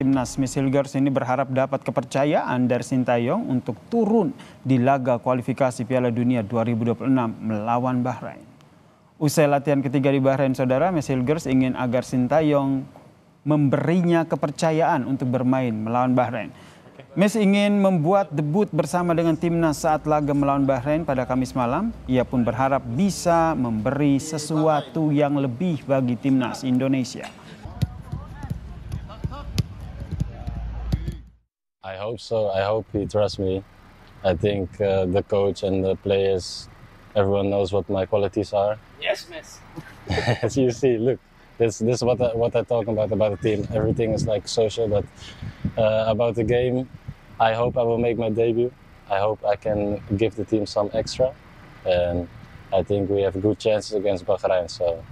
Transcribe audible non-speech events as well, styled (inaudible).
Timnas Misil Girls ini berharap dapat kepercayaan dari Sintayong untuk turun di laga kualifikasi Piala Dunia 2026 melawan Bahrain. Usai latihan ketiga di Bahrain, saudara, Misil Girls ingin agar Sintayong memberinya kepercayaan untuk bermain melawan Bahrain. Mes ingin membuat debut bersama dengan timnas saat laga melawan Bahrain pada Kamis malam. Ia pun berharap bisa memberi sesuatu yang lebih bagi timnas Indonesia. I hope so. I hope he trusts me. I think uh, the coach and the players, everyone knows what my qualities are. Yes, miss. (laughs) As you see, look, this this is what I, what I talk about about the team. Everything is like social, but uh, about the game, I hope I will make my debut. I hope I can give the team some extra, and I think we have good chances against Bahrain. So.